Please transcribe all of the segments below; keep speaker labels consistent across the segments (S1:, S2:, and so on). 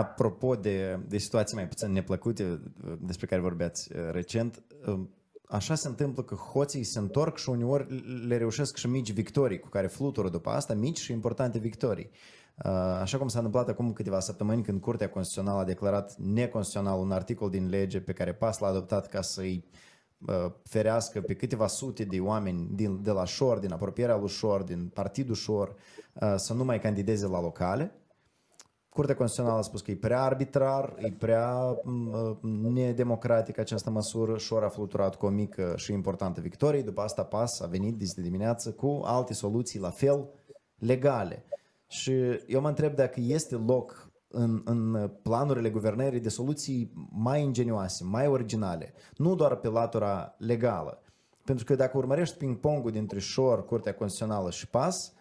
S1: Apropo de, de situații mai puțin neplăcute uh, despre care vorbeați uh, recent, um, așa se întâmplă că hoții se întorc și uneori le reușesc și mici victorii cu care flutură după asta, mici și importante victorii. Uh, așa cum s-a întâmplat acum câteva săptămâni când Curtea Constituțională a declarat neconstituțional un articol din lege pe care PAS l-a adoptat ca să-i ferească pe câteva sute de oameni din, de la Șor, din apropierea lui Șor, din partidul Șor, să nu mai candideze la locale Curtea Constituțională a spus că e prea arbitrar, e prea mm, mm, nedemocratic această măsură și ori a fluturat cu o mică și importantă victorie. După asta PAS a venit de dimineață cu alte soluții la fel legale. Și eu mă întreb dacă este loc în, în planurile guvernării de soluții mai ingenioase, mai originale, nu doar pe latura legală. Pentru că dacă urmărești ping-pongul dintre șor, Curtea Constituțională și PAS,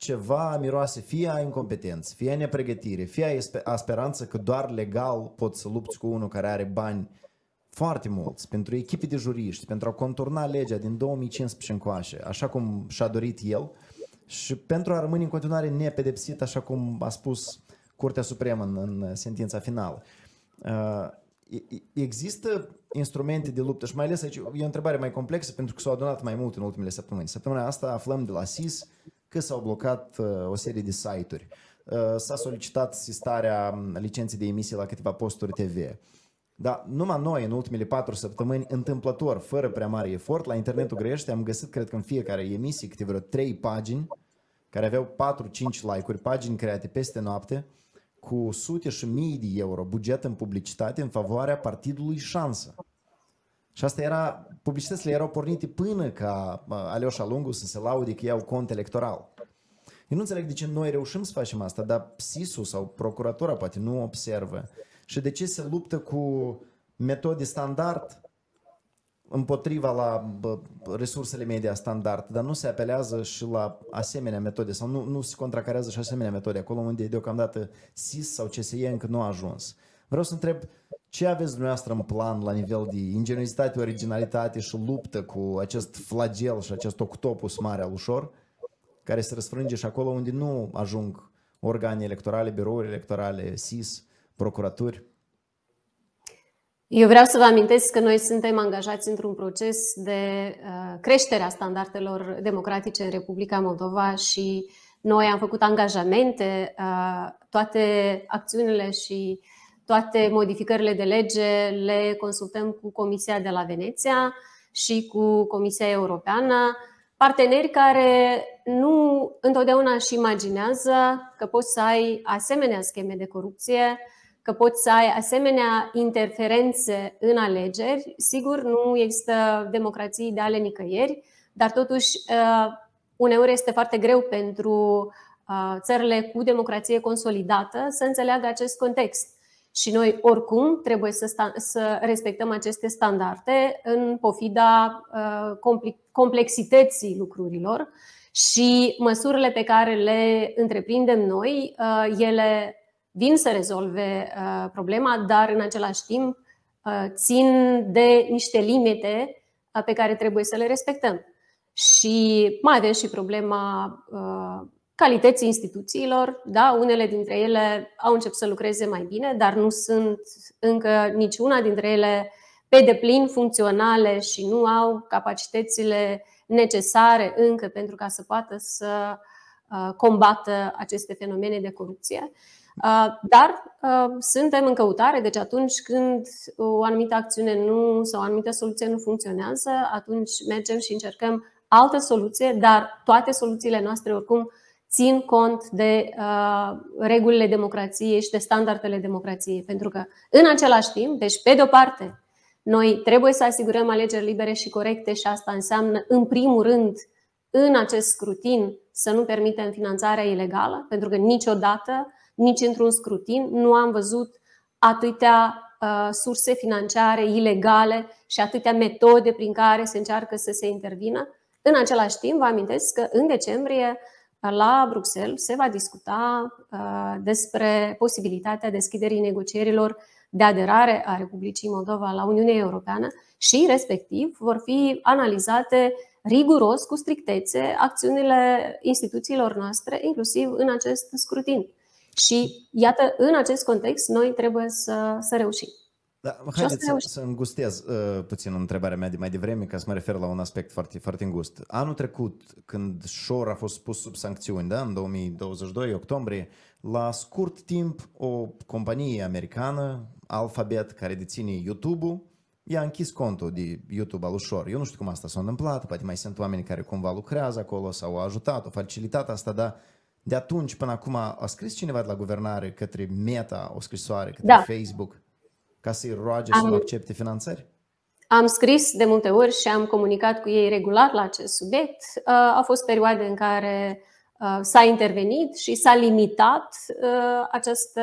S1: ceva miroase fie a incompetență, fie ai nepregătire, fie a speranță că doar legal poți să lupți cu unul care are bani foarte mulți, pentru echipe de juriști, pentru a conturna legea din 2015 încoace, așa cum și-a dorit el, și pentru a rămâne în continuare nepedepsit, așa cum a spus Curtea Supremă în, în sentința finală. Uh, există instrumente de luptă și mai ales aici e o întrebare mai complexă pentru că s-au adunat mai mult în ultimele săptămâni. Săptămâna asta aflăm de la SIS că s-au blocat uh, o serie de site-uri. Uh, s-a solicitat sistarea um, licenței de emisie la câteva posturi TV. Dar numai noi, în ultimele patru săptămâni, întâmplător, fără prea mare efort, la internetul grește, am găsit, cred că în fiecare emisie, câte vreo trei pagini, care aveau 4-5 like-uri, pagini create peste noapte, cu sute și mii de euro buget în publicitate în favoarea partidului Șansă. Și asta era, publicitățile erau pornite până ca Aleoșa Lungu să se laude că iau cont electoral. Eu nu înțeleg de ce noi reușim să facem asta, dar PSIS-ul sau procuratura poate nu observă. Și de ce se luptă cu metode standard împotriva la resursele media standard, dar nu se apelează și la asemenea metode sau nu, nu se contracarează și asemenea metode acolo unde deocamdată SIS sau CSE încă nu a ajuns. Vreau să întreb ce aveți dumneavoastră în plan la nivel de ingeniozitate, originalitate și luptă cu acest flagel și acest octopus mare al ușor, care se răsfrânge și acolo unde nu ajung organe electorale, birouri electorale, SIS, procuraturi?
S2: Eu vreau să vă amintesc că noi suntem angajați într-un proces de uh, creștere a standardelor democratice în Republica Moldova și noi am făcut angajamente, uh, toate acțiunile și uh, toate modificările de lege le consultăm cu Comisia de la Veneția și cu Comisia Europeană, parteneri care nu întotdeauna își imaginează că poți să ai asemenea scheme de corupție, că poți să ai asemenea interferențe în alegeri. Sigur, nu există democrații ideale nicăieri, dar totuși uh, uneori este foarte greu pentru uh, țările cu democrație consolidată să înțeleagă acest context și noi, oricum, trebuie să, sta- să respectăm aceste standarde în pofida uh, complexității lucrurilor și măsurile pe care le întreprindem noi, uh, ele vin să rezolve uh, problema, dar în același timp uh, țin de niște limite uh, pe care trebuie să le respectăm. Și mai avem și problema uh, calității instituțiilor. Da? Unele dintre ele au început să lucreze mai bine, dar nu sunt încă niciuna dintre ele pe deplin funcționale și nu au capacitățile necesare încă pentru ca să poată să uh, combată aceste fenomene de corupție. Uh, dar uh, suntem în căutare, deci atunci când o anumită acțiune nu sau o anumită soluție nu funcționează, atunci mergem și încercăm altă soluție, dar toate soluțiile noastre oricum țin cont de uh, regulile democrației și de standardele democrației. Pentru că, în același timp, deci, pe de-o parte, noi trebuie să asigurăm alegeri libere și corecte și asta înseamnă, în primul rând, în acest scrutin, să nu permitem finanțarea ilegală, pentru că niciodată, nici într-un scrutin, nu am văzut atâtea uh, surse financiare ilegale și atâtea metode prin care se încearcă să se intervină. În același timp, vă amintesc că în decembrie la Bruxelles se va discuta uh, despre posibilitatea deschiderii negocierilor de aderare a Republicii Moldova la Uniunea Europeană și, respectiv, vor fi analizate riguros, cu strictețe, acțiunile instituțiilor noastre, inclusiv în acest scrutin. Și, iată, în acest context, noi trebuie să, să reușim.
S1: Da, haideți să, să îngustez uh, puțin întrebarea mea de mai devreme, ca să mă refer la un aspect foarte, foarte îngust. Anul trecut, când Șor a fost pus sub sancțiuni, da, în 2022, octombrie, la scurt timp, o companie americană, Alphabet, care deține YouTube-ul, i-a închis contul de YouTube al ușor. Eu nu știu cum asta s-a întâmplat, poate mai sunt oameni care cumva lucrează acolo sau au ajutat, o facilitat asta, dar de atunci până acum a scris cineva de la guvernare către Meta o scrisoare, către da. Facebook? ca să-i roage am, să accepte finanțări?
S2: Am scris de multe ori și am comunicat cu ei regular la acest subiect. Uh, au fost perioade în care uh, s-a intervenit și s-a limitat uh, această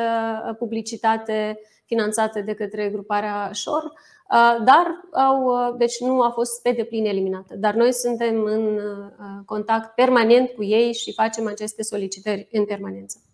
S2: publicitate finanțată de către gruparea Shore, uh, dar au, uh, deci nu a fost pe deplin eliminată. Dar noi suntem în uh, contact permanent cu ei și facem aceste solicitări în permanență.